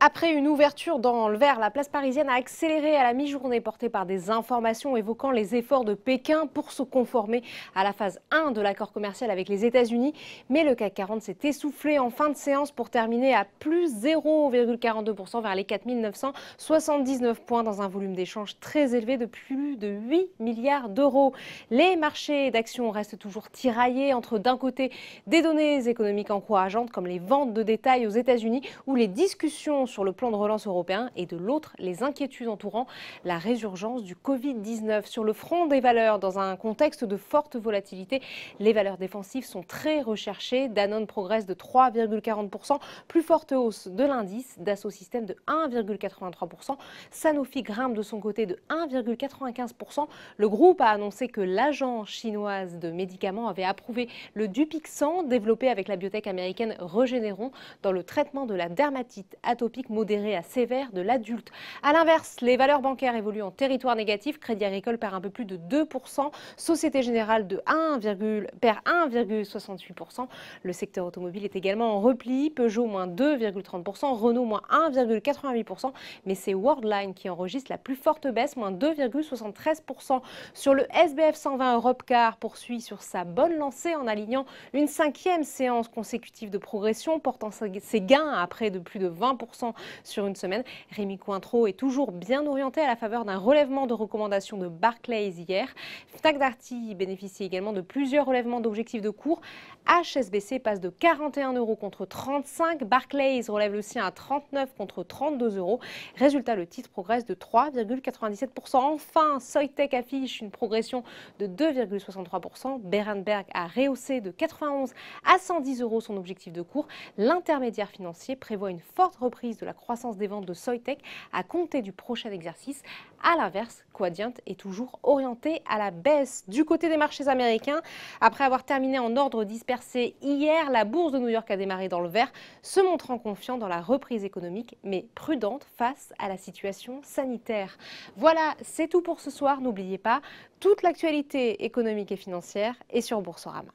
Après une ouverture dans le vert, la place parisienne a accéléré à la mi-journée portée par des informations évoquant les efforts de Pékin pour se conformer à la phase 1 de l'accord commercial avec les États-Unis. Mais le CAC 40 s'est essoufflé en fin de séance pour terminer à plus 0,42% vers les 4979 points dans un volume d'échange très élevé de plus de 8 milliards d'euros. Les marchés d'actions restent toujours tiraillés entre d'un côté des données économiques encourageantes comme les ventes de détail aux États-Unis ou les discussions sur le plan de relance européen et de l'autre les inquiétudes entourant la résurgence du Covid-19. Sur le front des valeurs, dans un contexte de forte volatilité, les valeurs défensives sont très recherchées. Danone progresse de 3,40%, plus forte hausse de l'indice, Dassault système de 1,83%, Sanofi grimpe de son côté de 1,95%. Le groupe a annoncé que l'agence chinoise de médicaments avait approuvé le Dupixent développé avec la biotech américaine Regeneron dans le traitement de la dermatite atopique modérée modéré à sévère de l'adulte. A l'inverse, les valeurs bancaires évoluent en territoire négatif. Crédit agricole perd un peu plus de 2%, Société Générale de 1, perd 1,68%. Le secteur automobile est également en repli. Peugeot moins 2,30%, Renault moins 1,88%. Mais c'est Worldline qui enregistre la plus forte baisse, moins 2,73%. Sur le SBF 120, Europe Car poursuit sur sa bonne lancée en alignant une cinquième séance consécutive de progression, portant ses gains après de plus de 20% sur une semaine. Rémi Cointreau est toujours bien orienté à la faveur d'un relèvement de recommandations de Barclays hier. Fnac Darty bénéficie également de plusieurs relèvements d'objectifs de cours. HSBC passe de 41 euros contre 35. Barclays relève le sien à 39 contre 32 euros. Résultat, le titre progresse de 3,97%. Enfin, Soytech affiche une progression de 2,63%. Berenberg a rehaussé de 91 à 110 euros son objectif de cours. L'intermédiaire financier prévoit une forte reprise de la croissance des ventes de soytech à compter du prochain exercice. À l'inverse, Quadient est toujours orienté à la baisse. Du côté des marchés américains, après avoir terminé en ordre dispersé hier, la bourse de New York a démarré dans le vert, se montrant confiant dans la reprise économique, mais prudente face à la situation sanitaire. Voilà, c'est tout pour ce soir. N'oubliez pas, toute l'actualité économique et financière est sur Boursorama.